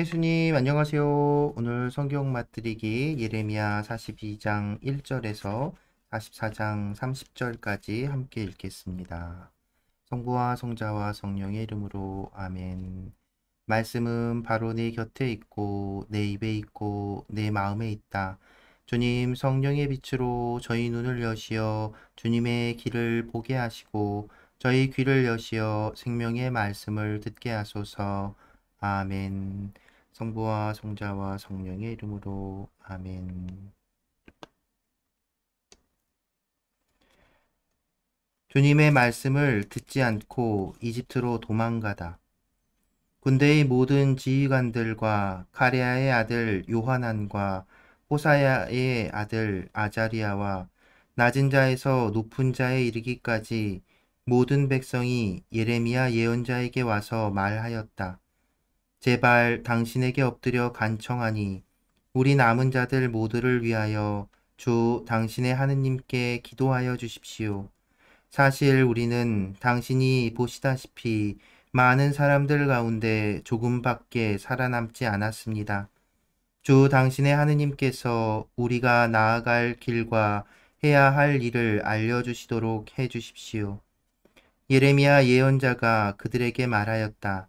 예수님 안녕하세요. 오늘 성경 맛들이기 예레미야 42장 1절에서 44장 30절까지 함께 읽겠습니다. 성부와 성자와 성령의 이름으로 아멘. 말씀은 바로 내 곁에 있고 내 입에 있고 내 마음에 있다. 주님 성령의 빛으로 저희 눈을 여시어 주님의 길을 보게 하시고 저희 귀를 여시어 생명의 말씀을 듣게 하소서. 아멘. 성부와 성자와 성령의 이름으로 아멘. 주님의 말씀을 듣지 않고 이집트로 도망가다. 군대의 모든 지휘관들과 카레아의 아들 요하난과 호사야의 아들 아자리아와 낮은 자에서 높은 자에 이르기까지 모든 백성이 예레미야 예언자에게 와서 말하였다. 제발 당신에게 엎드려 간청하니 우리 남은 자들 모두를 위하여 주 당신의 하느님께 기도하여 주십시오. 사실 우리는 당신이 보시다시피 많은 사람들 가운데 조금밖에 살아남지 않았습니다. 주 당신의 하느님께서 우리가 나아갈 길과 해야 할 일을 알려주시도록 해주십시오. 예레미야 예언자가 그들에게 말하였다.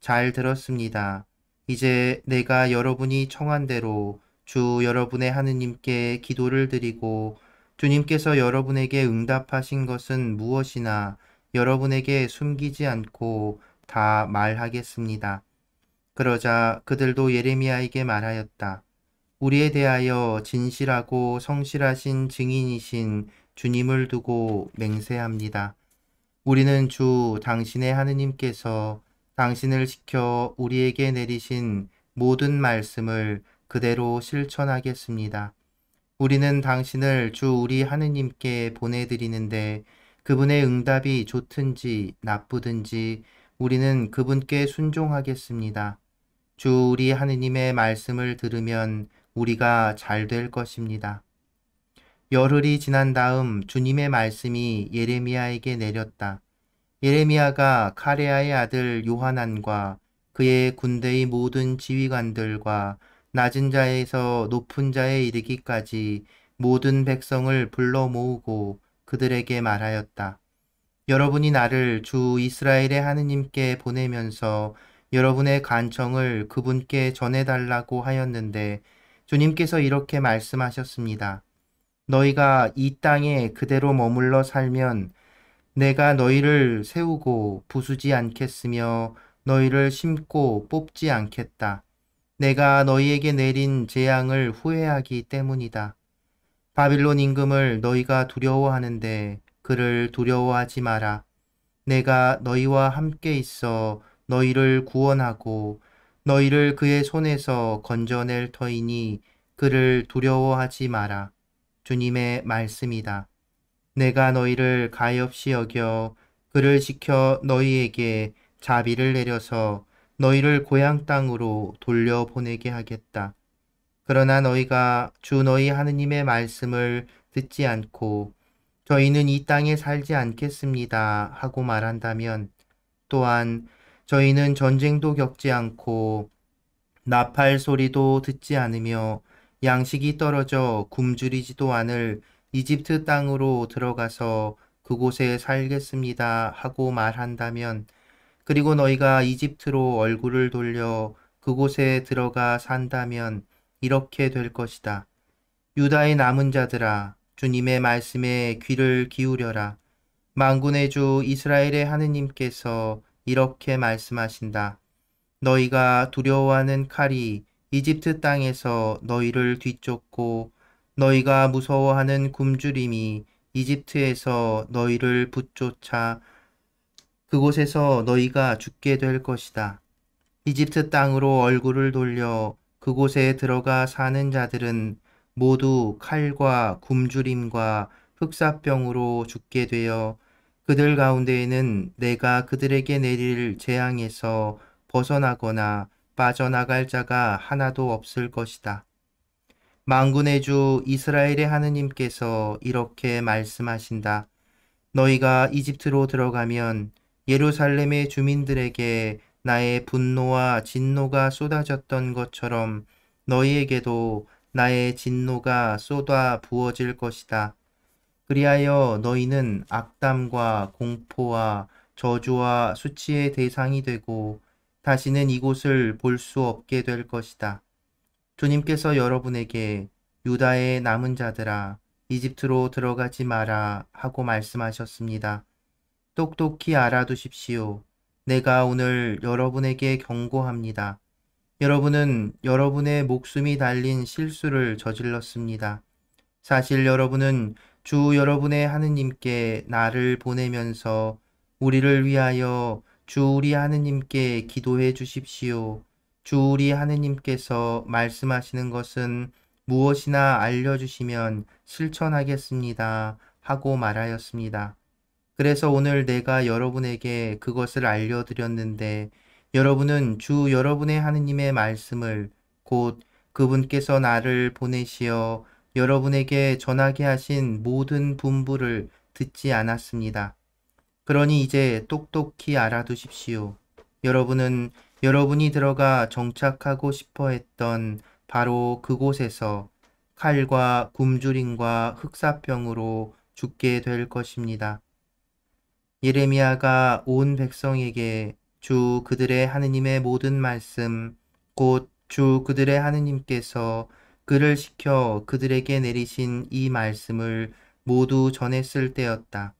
잘 들었습니다. 이제 내가 여러분이 청한 대로 주 여러분의 하느님께 기도를 드리고 주님께서 여러분에게 응답하신 것은 무엇이나 여러분에게 숨기지 않고 다 말하겠습니다. 그러자 그들도 예레미야에게 말하였다. 우리에 대하여 진실하고 성실하신 증인이신 주님을 두고 맹세합니다. 우리는 주 당신의 하느님께서 당신을 지켜 우리에게 내리신 모든 말씀을 그대로 실천하겠습니다. 우리는 당신을 주 우리 하느님께 보내드리는데 그분의 응답이 좋든지 나쁘든지 우리는 그분께 순종하겠습니다. 주 우리 하느님의 말씀을 들으면 우리가 잘 될 것입니다. 열흘이 지난 다음 주님의 말씀이 예레미야에게 내렸다. 예레미야가 카레아의 아들 요하난과 그의 군대의 모든 지휘관들과 낮은 자에서 높은 자에 이르기까지 모든 백성을 불러 모으고 그들에게 말하였다. 여러분이 나를 주 이스라엘의 하느님께 보내면서 여러분의 간청을 그분께 전해달라고 하였는데 주님께서 이렇게 말씀하셨습니다. 너희가 이 땅에 그대로 머물러 살면 내가 너희를 세우고 부수지 않겠으며 너희를 심고 뽑지 않겠다. 내가 너희에게 내린 재앙을 후회하기 때문이다. 바빌론 임금을 너희가 두려워하는데 그를 두려워하지 마라. 내가 너희와 함께 있어 너희를 구원하고 너희를 그의 손에서 건져낼 터이니 그를 두려워하지 마라. 주님의 말씀이다. 내가 너희를 가엾이 여겨 그를 지켜 너희에게 자비를 내려서 너희를 고향 땅으로 돌려보내게 하겠다. 그러나 너희가 주 너희 하느님의 말씀을 듣지 않고 저희는 이 땅에 살지 않겠습니다 하고 말한다면 또한 저희는 전쟁도 겪지 않고 나팔 소리도 듣지 않으며 양식이 떨어져 굶주리지도 않을 이집트 땅으로 들어가서 그곳에 살겠습니다 하고 말한다면 그리고 너희가 이집트로 얼굴을 돌려 그곳에 들어가 산다면 이렇게 될 것이다. 유다의 남은 자들아 주님의 말씀에 귀를 기울여라. 망군의 주 이스라엘의 하느님께서 이렇게 말씀하신다. 너희가 두려워하는 칼이 이집트 땅에서 너희를 뒤쫓고 너희가 무서워하는 굶주림이 이집트에서 너희를 붙쫓아 그곳에서 너희가 죽게 될 것이다. 이집트 땅으로 얼굴을 돌려 그곳에 들어가 사는 자들은 모두 칼과 굶주림과 흑사병으로 죽게 되어 그들 가운데에는 내가 그들에게 내릴 재앙에서 벗어나거나 빠져나갈 자가 하나도 없을 것이다. 망군의 주 이스라엘의 하느님께서 이렇게 말씀하신다. 너희가 이집트로 들어가면 예루살렘의 주민들에게 나의 분노와 진노가 쏟아졌던 것처럼 너희에게도 나의 진노가 쏟아 부어질 것이다. 그리하여 너희는 악담과 공포와 저주와 수치의 대상이 되고 다시는 이곳을 볼 수 없게 될 것이다. 주님께서 여러분에게 유다의 남은 자들아 이집트로 들어가지 마라 하고 말씀하셨습니다. 똑똑히 알아두십시오. 내가 오늘 여러분에게 경고합니다. 여러분은 여러분의 목숨이 달린 실수를 저질렀습니다. 사실 여러분은 주 여러분의 하느님께 나를 보내면서 우리를 위하여 주 우리 하느님께 기도해 주십시오. 주 우리 하느님께서 말씀하시는 것은 무엇이나 알려주시면 실천하겠습니다. 하고 말하였습니다. 그래서 오늘 내가 여러분에게 그것을 알려드렸는데 여러분은 주 여러분의 하느님의 말씀을 곧 그분께서 나를 보내시어 여러분에게 전하게 하신 모든 분부를 듣지 않았습니다. 그러니 이제 똑똑히 알아두십시오. 여러분은 여러분이 들어가 정착하고 싶어 했던 바로 그곳에서 칼과 굶주림과 흑사병으로 죽게 될 것입니다. 예레미야가 온 백성에게 주 그들의 하느님의 모든 말씀 곧 주 그들의 하느님께서 그를 시켜 그들에게 내리신 이 말씀을 모두 전했을 때였다.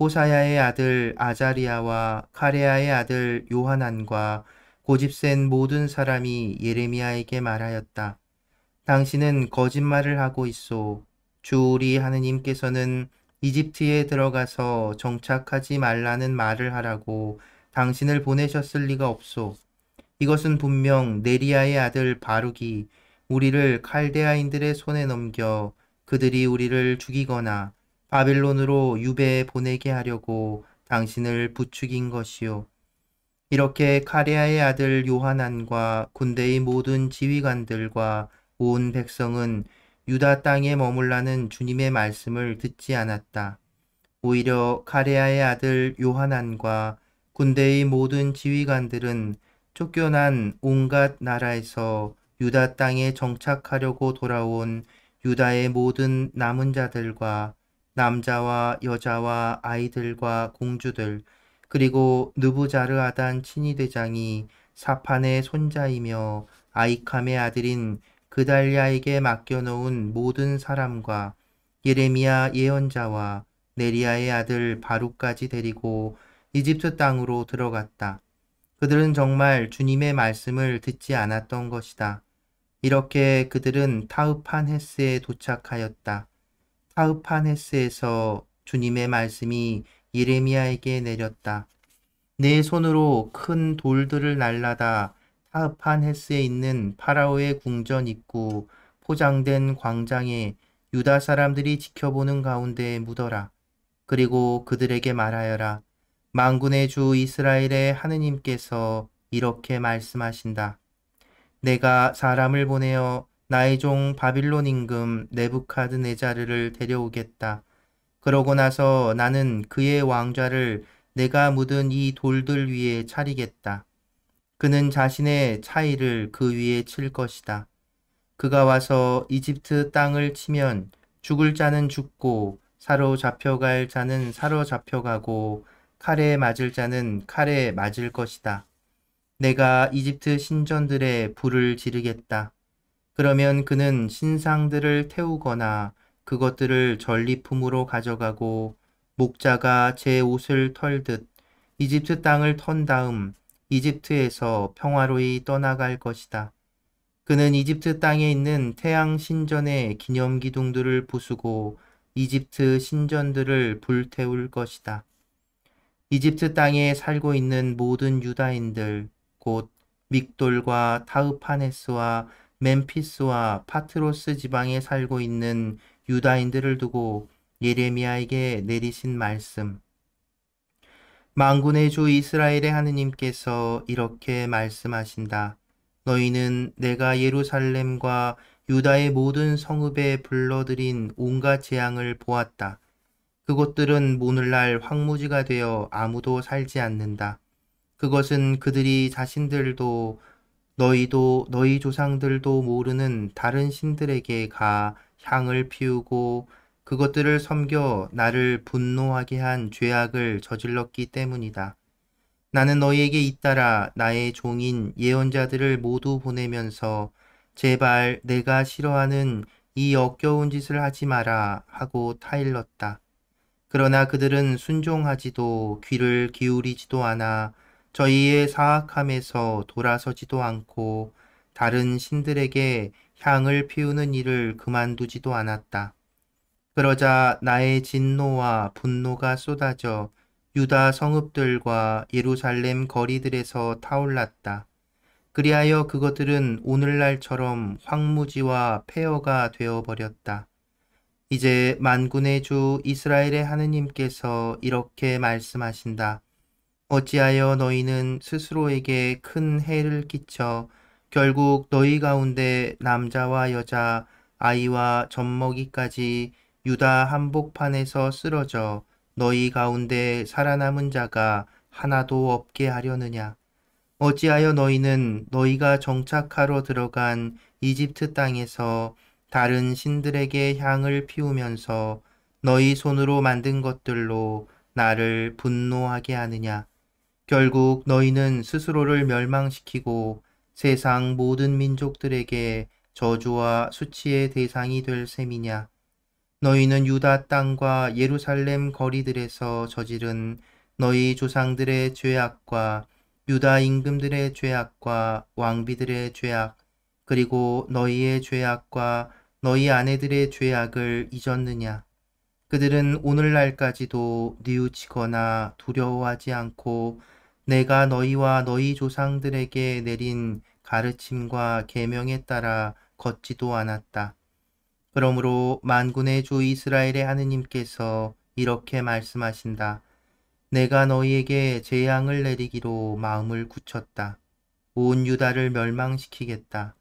호사야의 아들 아자리아와 카레아의 아들 요한안과 고집센 모든 사람이 예레미야에게 말하였다. 당신은 거짓말을 하고 있소. 주 우리 하느님께서는 이집트에 들어가서 정착하지 말라는 말을 하라고 당신을 보내셨을 리가 없소. 이것은 분명 네리아의 아들 바룩이 우리를 칼데아인들의 손에 넘겨 그들이 우리를 죽이거나 바빌론으로 유배에 보내게 하려고 당신을 부추긴 것이요. 이렇게 카레아의 아들 요한안과 군대의 모든 지휘관들과 온 백성은 유다 땅에 머물라는 주님의 말씀을 듣지 않았다. 오히려 카레아의 아들 요하난과 군대의 모든 지휘관들은 쫓겨난 온갖 나라에서 유다 땅에 정착하려고 돌아온 유다의 모든 남은 자들과 남자와 여자와 아이들과 공주들 그리고 느부자르아단 친위대장이 사판의 손자이며 아이캄의 아들인 그달리아에게 맡겨놓은 모든 사람과 예레미야 예언자와 네리아의 아들 바룩까지 데리고 이집트 땅으로 들어갔다. 그들은 정말 주님의 말씀을 듣지 않았던 것이다. 이렇게 그들은 타우판헤스에 도착하였다. 타우판헤스에서 주님의 말씀이 예레미야에게 내렸다. 내 손으로 큰 돌들을 날라다 파판헤스에 있는 파라오의 궁전 입구 포장된 광장에 유다 사람들이 지켜보는 가운데 묻어라. 그리고 그들에게 말하여라. 망군의 주 이스라엘의 하느님께서 이렇게 말씀하신다. 내가 사람을 보내어 나의 종 바빌론 임금 네부카드네자르를 데려오겠다. 그러고 나서 나는 그의 왕좌를 내가 묻은 이 돌들 위에 차리겠다. 그는 자신의 차이를 그 위에 칠 것이다. 그가 와서 이집트 땅을 치면 죽을 자는 죽고 사로잡혀갈 자는 사로잡혀가고 칼에 맞을 자는 칼에 맞을 것이다. 내가 이집트 신전들의 불을 지르겠다. 그러면 그는 신상들을 태우거나 그것들을 전리품으로 가져가고 목자가 제 옷을 털듯 이집트 땅을 턴 다음 이집트에서 평화로이 떠나갈 것이다. 그는 이집트 땅에 있는 태양 신전의 기념 기둥들을 부수고 이집트 신전들을 불태울 것이다. 이집트 땅에 살고 있는 모든 유다인들, 곧 믹돌과 타우파네스와 멤피스와 파트로스 지방에 살고 있는 유다인들을 두고 예레미야에게 내리신 말씀. 망군의 주 이스라엘의 하느님께서 이렇게 말씀하신다. 너희는 내가 예루살렘과 유다의 모든 성읍에 불러들인 온갖 재앙을 보았다. 그곳들은 오늘날 황무지가 되어 아무도 살지 않는다. 그것은 그들이 자신들도 너희도 너희 조상들도 모르는 다른 신들에게 가 향을 피우고 그것들을 섬겨 나를 분노하게 한 죄악을 저질렀기 때문이다. 나는 너희에게 잇따라 나의 종인 예언자들을 모두 보내면서 제발 내가 싫어하는 이 역겨운 짓을 하지 마라 하고 타일렀다. 그러나 그들은 순종하지도 귀를 기울이지도 않아 저희의 사악함에서 돌아서지도 않고 다른 신들에게 향을 피우는 일을 그만두지도 않았다. 그러자 나의 진노와 분노가 쏟아져 유다 성읍들과 예루살렘 거리들에서 타올랐다. 그리하여 그것들은 오늘날처럼 황무지와 폐허가 되어버렸다. 이제 만군의 주 이스라엘의 하느님께서 이렇게 말씀하신다. 어찌하여 너희는 스스로에게 큰 해를 끼쳐 결국 너희 가운데 남자와 여자, 아이와 젖먹이까지 유다 한복판에서 쓰러져 너희 가운데 살아남은 자가 하나도 없게 하려느냐. 어찌하여 너희는 너희가 정착하러 들어간 이집트 땅에서 다른 신들에게 향을 피우면서 너희 손으로 만든 것들로 나를 분노하게 하느냐. 결국 너희는 스스로를 멸망시키고 세상 모든 민족들에게 저주와 수치의 대상이 될 셈이냐. 너희는 유다 땅과 예루살렘 거리들에서 저지른 너희 조상들의 죄악과 유다 임금들의 죄악과 왕비들의 죄악 그리고 너희의 죄악과 너희 아내들의 죄악을 잊었느냐 그들은 오늘날까지도 뉘우치거나 두려워하지 않고 내가 너희와 너희 조상들에게 내린 가르침과 계명에 따라 걷지도 않았다. 그러므로 만군의 주 이스라엘의 하느님께서 이렇게 말씀하신다. 내가 너희에게 재앙을 내리기로 마음을 굳혔다. 온 유다를 멸망시키겠다.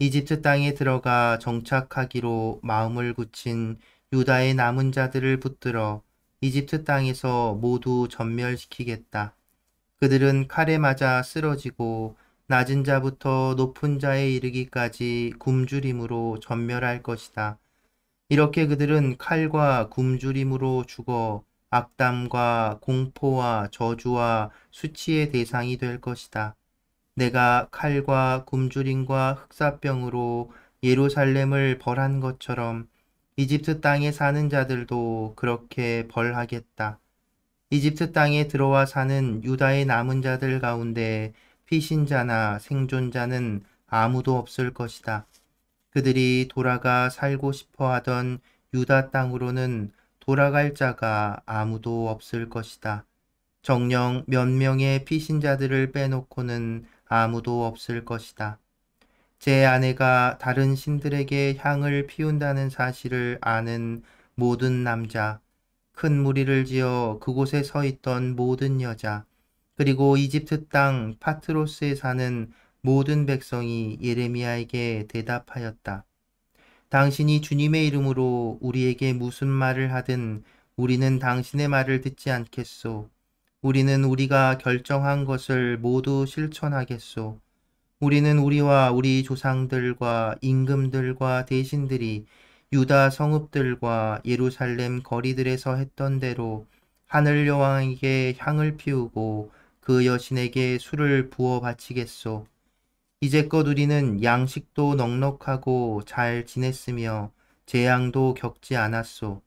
이집트 땅에 들어가 정착하기로 마음을 굳힌 유다의 남은 자들을 붙들어 이집트 땅에서 모두 전멸시키겠다. 그들은 칼에 맞아 쓰러지고 낮은 자부터 높은 자에 이르기까지 굶주림으로 전멸할 것이다. 이렇게 그들은 칼과 굶주림으로 죽어 악담과 공포와 저주와 수치의 대상이 될 것이다. 내가 칼과 굶주림과 흑사병으로 예루살렘을 벌한 것처럼 이집트 땅에 사는 자들도 그렇게 벌하겠다. 이집트 땅에 들어와 사는 유다의 남은 자들 가운데 피신자나 생존자는 아무도 없을 것이다. 그들이 돌아가 살고 싶어 하던 유다 땅으로는 돌아갈 자가 아무도 없을 것이다. 정령 몇 명의 피신자들을 빼놓고는 아무도 없을 것이다. 제 아내가 다른 신들에게 향을 피운다는 사실을 아는 모든 남자, 큰 무리를 지어 그곳에 서 있던 모든 여자, 그리고 이집트 땅 파트로스에 사는 모든 백성이 예레미야에게 대답하였다. 당신이 주님의 이름으로 우리에게 무슨 말을 하든 우리는 당신의 말을 듣지 않겠소. 우리는 우리가 결정한 것을 모두 실천하겠소. 우리는 우리와 우리 조상들과 임금들과 대신들이 유다 성읍들과 예루살렘 거리들에서 했던 대로 하늘 여왕에게 향을 피우고 그 여신에게 술을 부어 바치겠소. 이제껏 우리는 양식도 넉넉하고 잘 지냈으며 재앙도 겪지 않았소.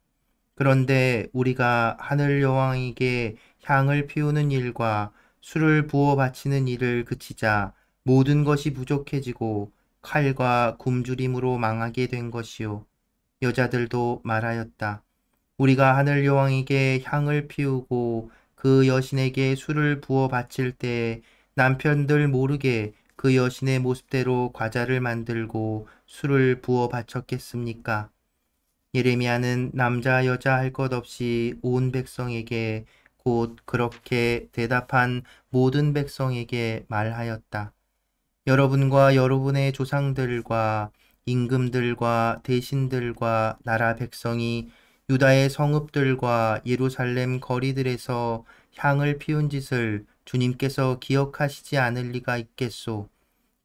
그런데 우리가 하늘 여왕에게 향을 피우는 일과 술을 부어 바치는 일을 그치자 모든 것이 부족해지고 칼과 굶주림으로 망하게 된 것이요. 여자들도 말하였다. 우리가 하늘 여왕에게 향을 피우고 그 여신에게 술을 부어 바칠 때 남편들 모르게 그 여신의 모습대로 과자를 만들고 술을 부어 바쳤겠습니까? 예레미야는 남자 여자 할 것 없이 온 백성에게 곧 그렇게 대답한 모든 백성에게 말하였다. 여러분과 여러분의 조상들과 임금들과 대신들과 나라 백성이 유다의 성읍들과 예루살렘 거리들에서 향을 피운 짓을 주님께서 기억하시지 않을 리가 있겠소.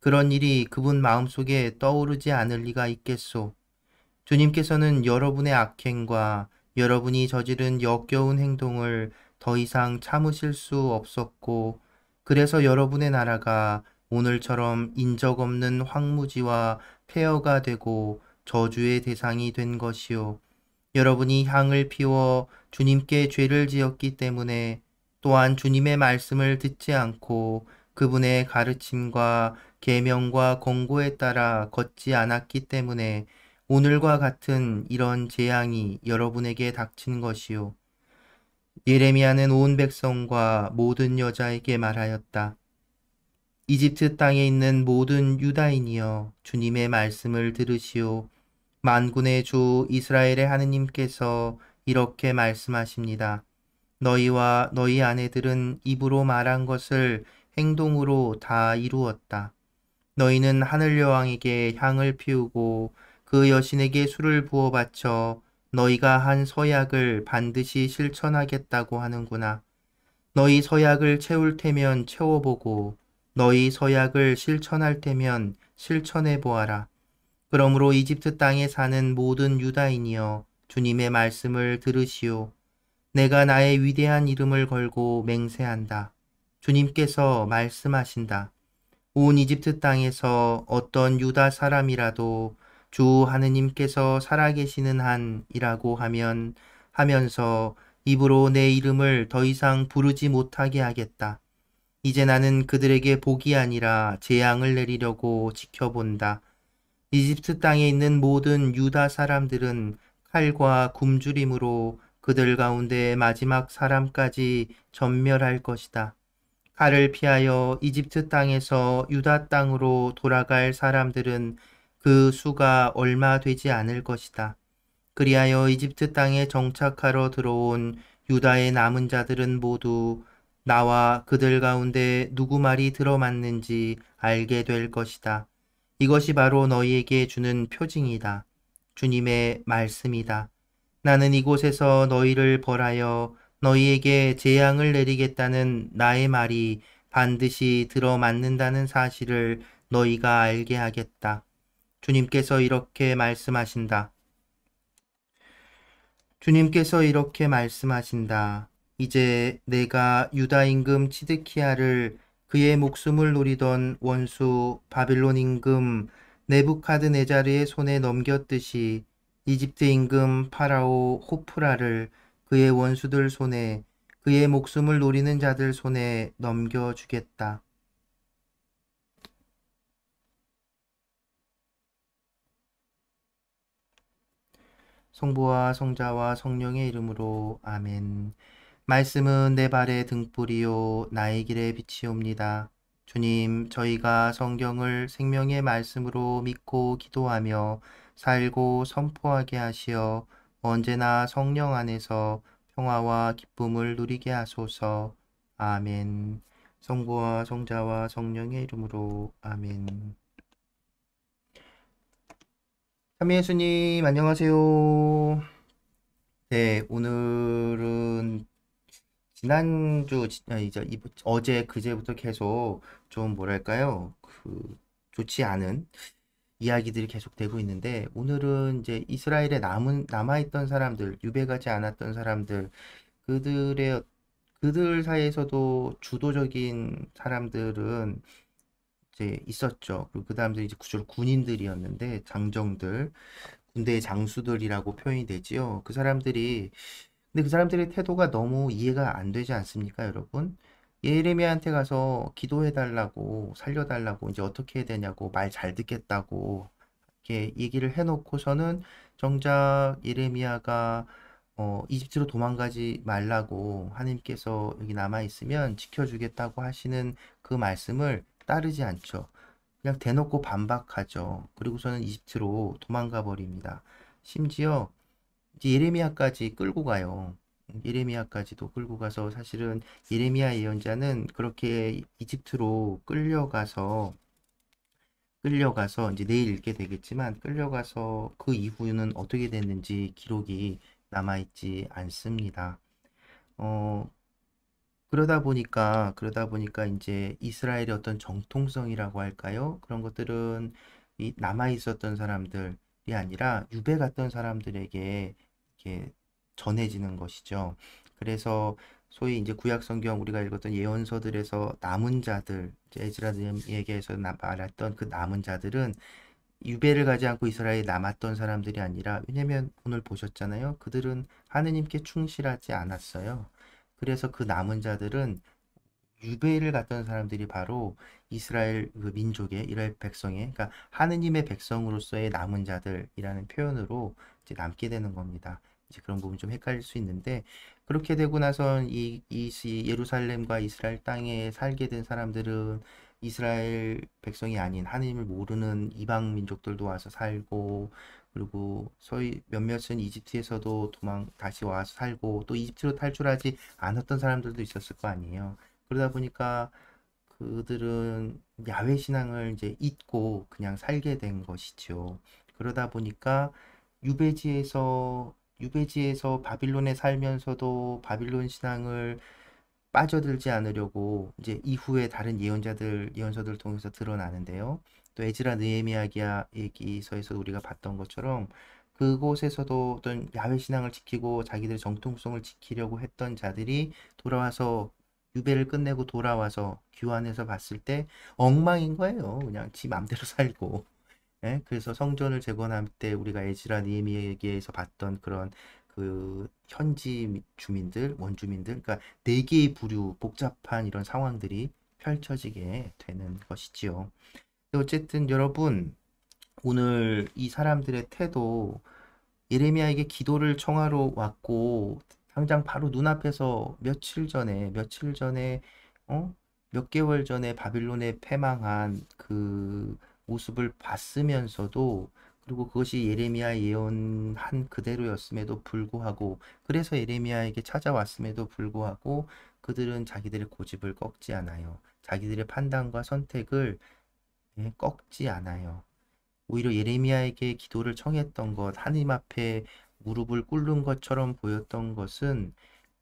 그런 일이 그분 마음속에 떠오르지 않을 리가 있겠소. 주님께서는 여러분의 악행과 여러분이 저지른 역겨운 행동을 더 이상 참으실 수 없었고, 그래서 여러분의 나라가 오늘처럼 인적 없는 황무지와 폐허가 되고 저주의 대상이 된 것이요. 여러분이 향을 피워 주님께 죄를 지었기 때문에 또한 주님의 말씀을 듣지 않고 그분의 가르침과 계명과 권고에 따라 걷지 않았기 때문에 오늘과 같은 이런 재앙이 여러분에게 닥친 것이요. 예레미야는 온 백성과 모든 여자에게 말하였다. 이집트 땅에 있는 모든 유다인이여 주님의 말씀을 들으시오. 만군의 주 이스라엘의 하느님께서 이렇게 말씀하십니다. 너희와 너희 아내들은 입으로 말한 것을 행동으로 다 이루었다. 너희는 하늘 여왕에게 향을 피우고 그 여신에게 술을 부어 바쳐 너희가 한 서약을 반드시 실천하겠다고 하는구나. 너희 서약을 채울 테면 채워보고 너희 서약을 실천할 테면 실천해 보아라. 그러므로 이집트 땅에 사는 모든 유다인이여 주님의 말씀을 들으시오. 내가 나의 위대한 이름을 걸고 맹세한다. 주님께서 말씀하신다. 온 이집트 땅에서 어떤 유다 사람이라도 주 하느님께서 살아계시는 한이라고 하면 하면서 입으로 내 이름을 더 이상 부르지 못하게 하겠다. 이제 나는 그들에게 복이 아니라 재앙을 내리려고 지켜본다. 이집트 땅에 있는 모든 유다 사람들은 칼과 굶주림으로 그들 가운데 마지막 사람까지 전멸할 것이다. 칼을 피하여 이집트 땅에서 유다 땅으로 돌아갈 사람들은 그 수가 얼마 되지 않을 것이다. 그리하여 이집트 땅에 정착하러 들어온 유다의 남은 자들은 모두 나와 그들 가운데 누구 말이 들어맞는지 알게 될 것이다. 이것이 바로 너희에게 주는 표징이다. 주님의 말씀이다. 나는 이곳에서 너희를 벌하여 너희에게 재앙을 내리겠다는 나의 말이 반드시 들어맞는다는 사실을 너희가 알게 하겠다. 주님께서 이렇게 말씀하신다. 주님께서 이렇게 말씀하신다. 이제 내가 유다 임금 치드키아를 그의 목숨을 노리던 원수 바빌론 임금 네부카드네자르의 손에 넘겼듯이 이집트 임금 파라오 호프라를 그의 원수들 손에 그의 목숨을 노리는 자들 손에 넘겨주겠다. 성부와 성자와 성령의 이름으로 아멘. 말씀은 내 발의 등불이요 나의 길의 빛이옵니다. 주님, 저희가 성경을 생명의 말씀으로 믿고 기도하며 살고 선포하게 하시어 언제나 성령 안에서 평화와 기쁨을 누리게 하소서. 아멘. 성부와 성자와 성령의 이름으로 아멘. 참예수님 안녕하세요. 네, 오늘은 지난주 아, 이제 어제 그제부터 계속 좀 뭐랄까요 그 좋지 않은 이야기들이 계속되고 있는데 오늘은 이제 이스라엘에 남은 남아있던 사람들 유배가지 않았던 사람들 그들의 그들 사이에서도 주도적인 사람들은 이제 있었죠. 그리고 그다음들 이제 구조로 군인들이었는데 장정들 군대의 장수들이라고 표현이 되지요. 그 사람들이 근데 그 사람들의 태도가 너무 이해가 안 되지 않습니까, 여러분? 예레미야한테 가서 기도해달라고, 살려달라고, 이제 어떻게 해야 되냐고, 말 잘 듣겠다고, 이렇게 얘기를 해놓고서는 정작 예레미야가 어, 이집트로 도망가지 말라고 하나님께서 여기 남아있으면 지켜주겠다고 하시는 그 말씀을 따르지 않죠. 그냥 대놓고 반박하죠. 그리고서는 이집트로 도망가 버립니다. 심지어 이제 예레미야까지 끌고 가요. 예레미야까지도 끌고 가서 사실은 예레미야 예언자는 그렇게 이집트로 끌려가서 끌려가서 이제 내일 읽게 되겠지만 끌려가서 그 이후는 어떻게 됐는지 기록이 남아있지 않습니다. 어, 그러다 보니까 그러다 보니까 이제 이스라엘의 어떤 정통성이라고 할까요? 그런 것들은 남아 있었던 사람들 게 아니라 유배 갔던 사람들에게 이렇게 전해지는 것이죠. 그래서 소위 이제 구약 성경 우리가 읽었던 예언서들에서 남은 자들, 에즈라에게서 말했던 그 남은 자들은 유배를 가지 않고 이스라엘에 남았던 사람들이 아니라 왜냐면 오늘 보셨잖아요. 그들은 하느님께 충실하지 않았어요. 그래서 그 남은 자들은 유배를 갔던 사람들이 바로 이스라엘 그 민족의 이스라엘 백성의 그러니까 하느님의 백성으로서의 남은 자들이라는 표현으로 이제 남게 되는 겁니다. 이제 그런 부분 좀 헷갈릴 수 있는데 그렇게 되고 나선 이, 이 예루살렘과 이스라엘 땅에 살게 된 사람들은 이스라엘 백성이 아닌 하느님을 모르는 이방 민족들도 와서 살고 그리고 소위 몇몇은 이집트에서도 도망 다시 와서 살고 또 이집트로 탈출하지 않았던 사람들도 있었을 거 아니에요. 그러다 보니까 그들은 야외 신앙을 이제 잊고 그냥 살게 된 것이죠. 그러다 보니까 유배지에서 유배지에서 바빌론에 살면서도 바빌론 신앙을 빠져들지 않으려고 이제 이후에 다른 예언자들 예언서들 통해서 드러나는데요. 또 에즈라 느헤미야 기서에서 우리가 봤던 것처럼 그곳에서도 어떤 야외 신앙을 지키고 자기들의 정통성을 지키려고 했던 자들이 돌아와서 유배를 끝내고 돌아와서 귀환해서 봤을 때 엉망인 거예요. 그냥 지 맘대로 살고. 예? 그래서 성전을 재건할 때 우리가 에지라 니에미에게서 봤던 그런 그 현지 주민들, 원주민들, 그러니까 네 개의 부류, 복잡한 이런 상황들이 펼쳐지게 되는 것이지요. 어쨌든 여러분 오늘 이 사람들의 태도 예레미야에게 기도를 청하러 왔고 당장 바로 눈앞에서 며칠 전에 며칠 전에 어? 몇 개월 전에 바빌론에 패망한 그 모습을 봤으면서도 그리고 그것이 예레미야 예언한 그대로였음에도 불구하고 그래서 예레미야에게 찾아왔음에도 불구하고 그들은 자기들의 고집을 꺾지 않아요. 자기들의 판단과 선택을 예, 꺾지 않아요. 오히려 예레미야에게 기도를 청했던 것, 하나님 앞에 무릎을 꿇는 것처럼 보였던 것은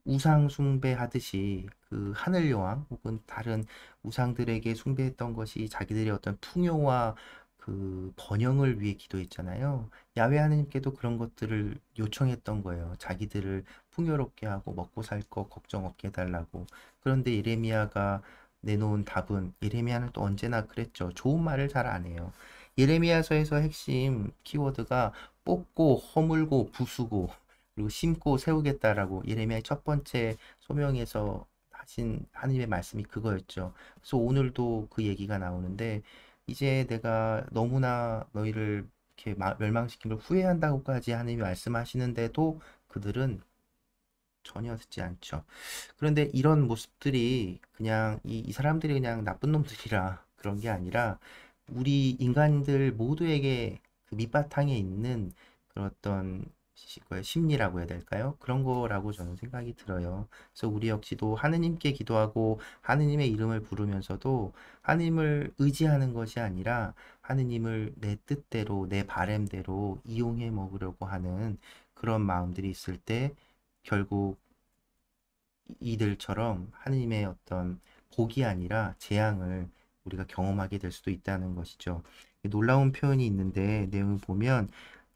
우상 숭배하듯이 그 하늘 여왕 혹은 다른 우상들에게 숭배했던 것이 자기들의 어떤 풍요와 그 번영을 위해 기도했잖아요. 야외 하느님께도 그런 것들을 요청했던 거예요. 자기들을 풍요롭게 하고 먹고 살 거 걱정 없게 해달라고. 그런데 예레미야가 내놓은 답은 예레미야는 또 언제나 그랬죠. 좋은 말을 잘 안 해요. 예레미야서에서 핵심 키워드가 뽑고 허물고 부수고 그리고 심고 세우겠다라고 예레미야의 첫 번째 소명에서 하신 하나님의 말씀이 그거였죠. 그래서 오늘도 그 얘기가 나오는데 이제 내가 너무나 너희를 이렇게 멸망시킴을 후회한다고까지 하나님이 말씀하시는데도 그들은 전혀 듣지 않죠. 그런데 이런 모습들이 그냥 이, 이 사람들이 그냥 나쁜 놈들이라 그런 게 아니라 우리 인간들 모두에게 그 밑바탕에 있는 그런 어떤 그 심리라고 해야 될까요? 그런 거라고 저는 생각이 들어요. 그래서 우리 역시도 하느님께 기도하고 하느님의 이름을 부르면서도 하느님을 의지하는 것이 아니라 하느님을 내 뜻대로 내 바램대로 이용해 먹으려고 하는 그런 마음들이 있을 때 결국 이들처럼 하느님의 어떤 복이 아니라 재앙을 우리가 경험하게 될 수도 있다는 것이죠. 놀라운 표현이 있는데 내용을 보면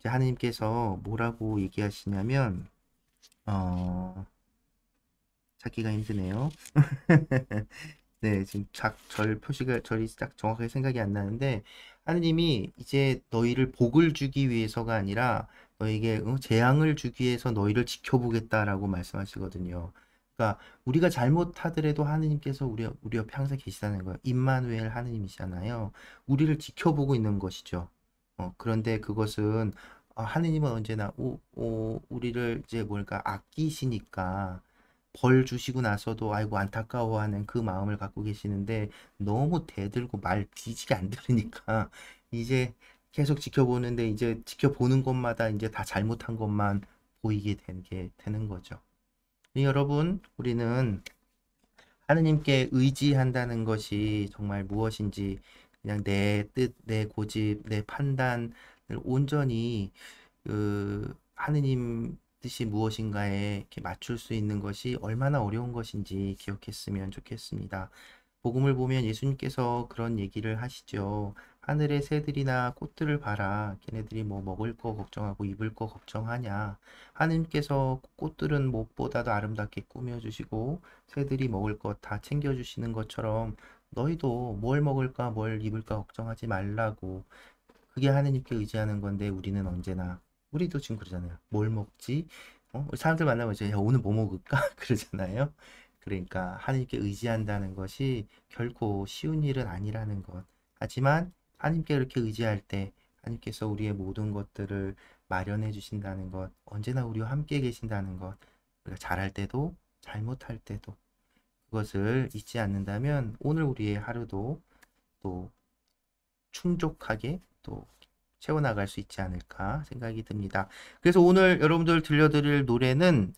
하느님께서 뭐라고 얘기하시냐면 어 찾기가 힘드네요. 네, 지금 작, 절 표시가 절이 딱 정확하게 생각이 안 나는데 하느님이 이제 너희를 복을 주기 위해서가 아니라 너에게 어, 재앙을 주기 위해서 너희를 지켜보겠다라고 말씀하시거든요. 그러니까 우리가 잘못하더라도 하느님께서 우리, 우리 옆에 항상 계시다는 거예요. 임마누엘 하느님이잖아요. 우리를 지켜보고 있는 것이죠. 어, 그런데 그것은 어, 하느님은 언제나 오, 오, 우리를 이제 뭘까 아끼시니까 벌 주시고 나서도 아이고 안타까워하는 그 마음을 갖고 계시는데 너무 대들고 말 뒤지게 안 들으니까 이제 계속 지켜보는데 이제 지켜보는 것마다 이제 다 잘못한 것만 보이게 된게 되는 거죠. 여러분, 우리는 하느님께 의지한다는 것이 정말 무엇인지 그냥 내 뜻, 내 고집, 내 판단을 온전히 그 하느님 뜻이 무엇인가에 이렇게 맞출 수 있는 것이 얼마나 어려운 것인지 기억했으면 좋겠습니다. 복음을 보면 예수님께서 그런 얘기를 하시죠. 하늘의 새들이나 꽃들을 봐라. 걔네들이 뭐 먹을 거 걱정하고 입을 거 걱정하냐. 하느님께서 꽃들은 무엇보다도 아름답게 꾸며주시고 새들이 먹을 것 다 챙겨주시는 것처럼 너희도 뭘 먹을까 뭘 입을까 걱정하지 말라고 그게 하느님께 의지하는 건데 우리는 언제나 우리도 지금 그러잖아요. 뭘 먹지? 어? 사람들 만나면 이제 야, 오늘 뭐 먹을까? 그러잖아요. 그러니까 하느님께 의지한다는 것이 결코 쉬운 일은 아니라는 것. 하지만 하나님께 이렇게 의지할 때 하나님께서 우리의 모든 것들을 마련해 주신다는 것, 언제나 우리와 함께 계신다는 것, 우리가 잘할 때도 잘못할 때도 그것을 잊지 않는다면 오늘 우리의 하루도 또 충족하게 또 채워나갈 수 있지 않을까 생각이 듭니다. 그래서 오늘 여러분들 들려드릴 노래는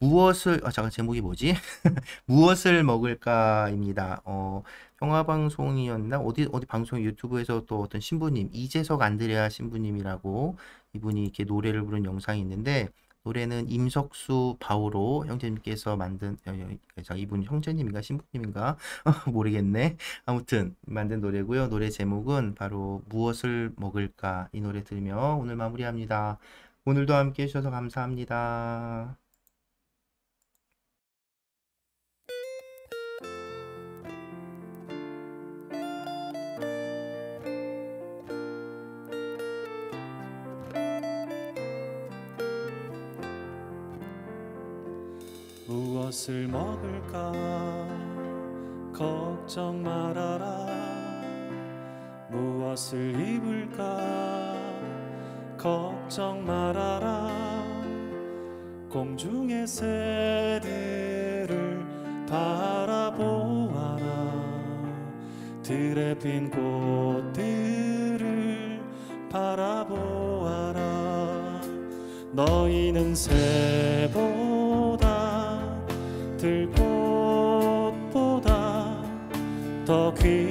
무엇을 아 잠깐 제목이 뭐지? 무엇을 먹을까입니다. 어 평화 방송이었나 어디 어디 방송 유튜브에서 또 어떤 신부님 이재석 안드레아 신부님이라고 이분이 이렇게 노래를 부른 영상이 있는데 노래는 임석수 바오로 형제님께서 만든 어, 이분 형제님인가 신부님인가 모르겠네 아무튼 만든 노래고요 노래 제목은 바로 무엇을 먹을까 이 노래 들으며 오늘 마무리합니다 오늘도 함께 해주셔서 감사합니다. 무엇을 먹을까 걱정 말아라 무엇을 입을까 걱정 말아라 공중의 새들을 바라보아라 들에 핀 꽃들을 바라보아라 너희는 새보 들것보다 더 귀.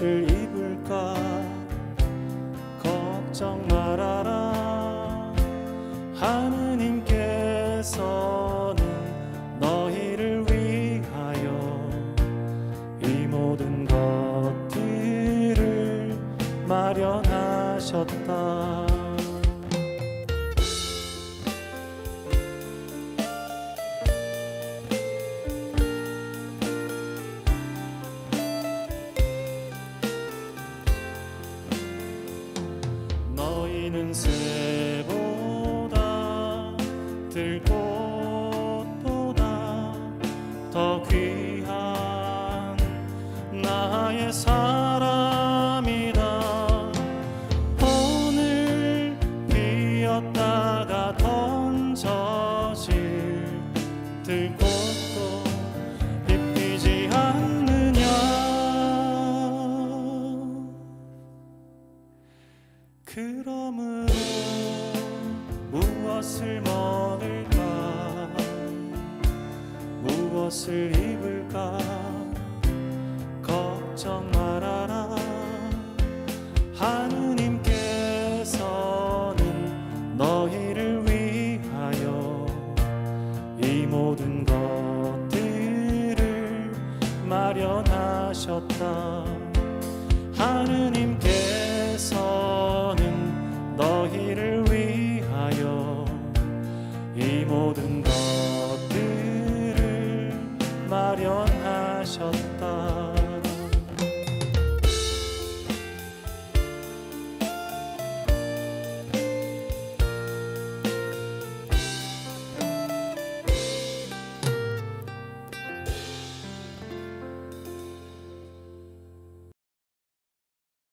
것을 무엇을 먹을까 무엇을 입을까